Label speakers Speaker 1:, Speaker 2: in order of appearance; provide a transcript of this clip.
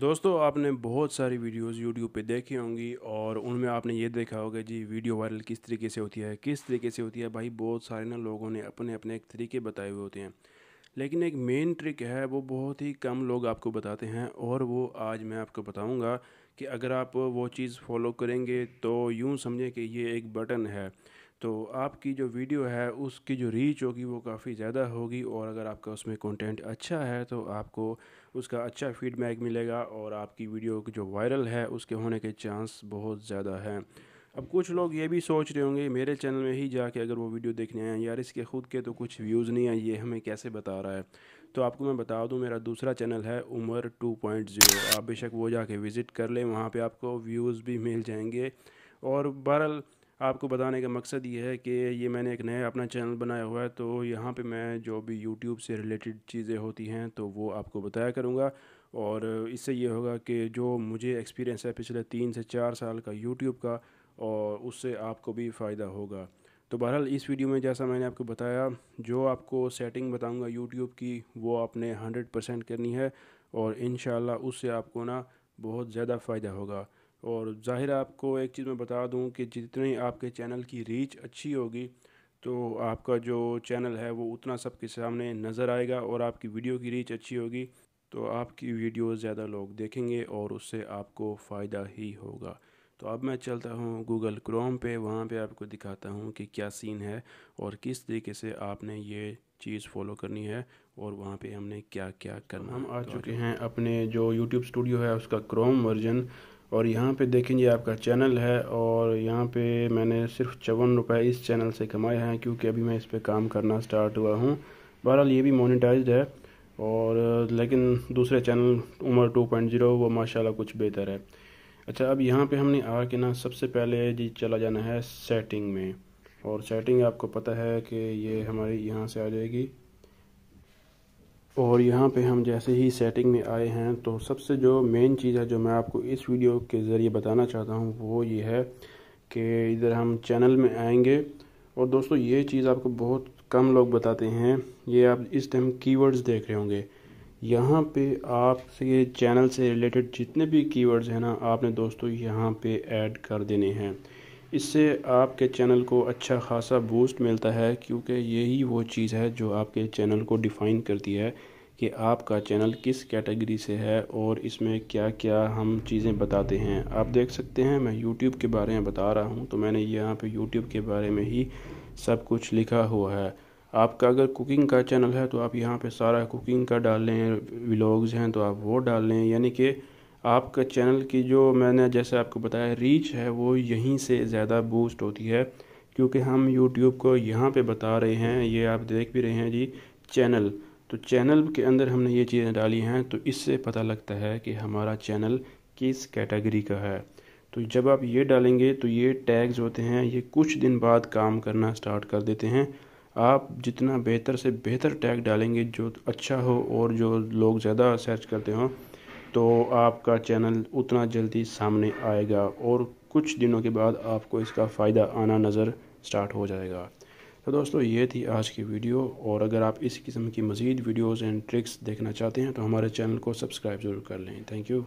Speaker 1: दोस्तों आपने बहुत सारी वीडियोस यूट्यूब पे देखी होंगी और उनमें आपने ये देखा होगा जी वीडियो वायरल किस तरीके से होती है किस तरीके से होती है भाई बहुत सारे ना लोगों ने अपने अपने एक तरीके बताए हुए होते हैं लेकिन एक मेन ट्रिक है वो बहुत ही कम लोग आपको बताते हैं और वो आज मैं आपको बताऊँगा कि अगर आप वो चीज़ फॉलो करेंगे तो यूँ समझें कि ये एक बटन है तो आपकी जो वीडियो है उसकी जो रीच होगी वो काफ़ी ज़्यादा होगी और अगर आपका उसमें कंटेंट अच्छा है तो आपको उसका अच्छा फीडबैक मिलेगा और आपकी वीडियो जो वायरल है उसके होने के चांस बहुत ज़्यादा है अब कुछ लोग ये भी सोच रहे होंगे मेरे चैनल में ही जाके अगर वो वीडियो देखने आए यार इसके ख़ुद के तो कुछ व्यूज़ नहीं आए ये हमें कैसे बता रहा है तो आपको मैं बता दूं मेरा दूसरा चैनल है उमर 2.0 आप बेशक वो जाके विज़िट कर लें वहाँ पे आपको व्यूज़ भी मिल जाएंगे और बहरल आपको बताने का मकसद ये है कि ये मैंने एक नया अपना चैनल बनाया हुआ है तो यहाँ पे मैं जो भी यूट्यूब से रिलेटेड चीज़ें होती हैं तो वो आपको बताया करूँगा और इससे ये होगा कि जो मुझे एक्सपीरियंस है पिछले तीन से चार साल का यूट्यूब का और उससे आपको भी फ़ायदा होगा तो बहरहाल इस वीडियो में जैसा मैंने आपको बताया जो आपको सेटिंग बताऊँगा यूट्यूब की वो आपने हंड्रेड परसेंट करनी है और इन उससे आपको ना बहुत ज़्यादा फ़ायदा होगा और ज़ाहिर आपको एक चीज़ मैं बता दूं कि जितनी आपके चैनल की रीच अच्छी होगी तो आपका जो चैनल है वो उतना सबके सामने नज़र आएगा और आपकी वीडियो की रीच अच्छी होगी तो आपकी वीडियो ज़्यादा लोग देखेंगे और उससे आपको फ़ायदा ही होगा तो अब मैं चलता हूँ गूगल क्रोम पे वहाँ पे आपको दिखाता हूँ कि क्या सीन है और किस तरीके से आपने ये चीज़ फॉलो करनी है और वहाँ पे हमने क्या क्या करना हम आ तो चुके हैं अपने जो यूट्यूब स्टूडियो है उसका क्रोम वर्जन और यहाँ पे ये आपका चैनल है और यहाँ पे मैंने सिर्फ चौवन रुपये इस चैनल से कमाए हैं क्योंकि अभी मैं इस पर काम करना स्टार्ट हुआ हूँ बहरहाल ये भी मोनिटाइज है और लेकिन दूसरे channel Umar two point zero वो माशाल्लाह कुछ बेहतर है अच्छा अब यहाँ पे हमने आ के ना सबसे पहले जी चला जाना है सेटिंग में और सेटिंग आपको पता है कि ये हमारी यहाँ से आ जाएगी और यहाँ पे हम जैसे ही सेटिंग में आए हैं तो सबसे जो मेन चीज़ है जो मैं आपको इस वीडियो के ज़रिए बताना चाहता हूँ वो ये है कि इधर हम चैनल में आएंगे और दोस्तों ये चीज़ आपको बहुत कम लोग बताते हैं ये आप इस टाइम कीवर्ड्स देख रहे होंगे यहाँ पे आप ये चैनल से रिलेटेड जितने भी कीवर्ड्स हैं ना आपने दोस्तों यहाँ पे ऐड कर देने हैं इससे आपके चैनल को अच्छा खासा बूस्ट मिलता है क्योंकि यही वो चीज़ है जो आपके चैनल को डिफ़ाइन करती है कि आपका चैनल किस कैटेगरी से है और इसमें क्या क्या हम चीज़ें बताते हैं आप देख सकते हैं मैं यूट्यूब के बारे में बता रहा हूँ तो मैंने यहाँ पे यूट्यूब के बारे में ही सब कुछ लिखा हुआ है आपका अगर कुकिंग का चैनल है तो आप यहाँ पे सारा कुकिंग का डाल लें व्लॉग्स हैं तो आप वो डाल लें यानी कि आपका चैनल की जो मैंने जैसे आपको बताया रीच है वो यहीं से ज़्यादा बूस्ट होती है क्योंकि हम यूट्यूब को यहाँ पे बता रहे हैं ये आप देख भी रहे हैं जी चैनल तो चैनल के अंदर हमने ये चीज़ें डाली हैं तो इससे पता लगता है कि हमारा चैनल किस कैटेगरी का है तो जब आप ये डालेंगे तो ये टैग्स होते हैं ये कुछ दिन बाद काम करना स्टार्ट कर देते हैं आप जितना बेहतर से बेहतर टैग डालेंगे जो अच्छा हो और जो लोग ज़्यादा सर्च करते हों तो आपका चैनल उतना जल्दी सामने आएगा और कुछ दिनों के बाद आपको इसका फ़ायदा आना नज़र स्टार्ट हो जाएगा तो दोस्तों ये थी आज की वीडियो और अगर आप इस किस्म की मज़ीद वीडियोज़ एंड ट्रिक्स देखना चाहते हैं तो हमारे चैनल को सब्सक्राइब ज़रूर कर लें थैंक यू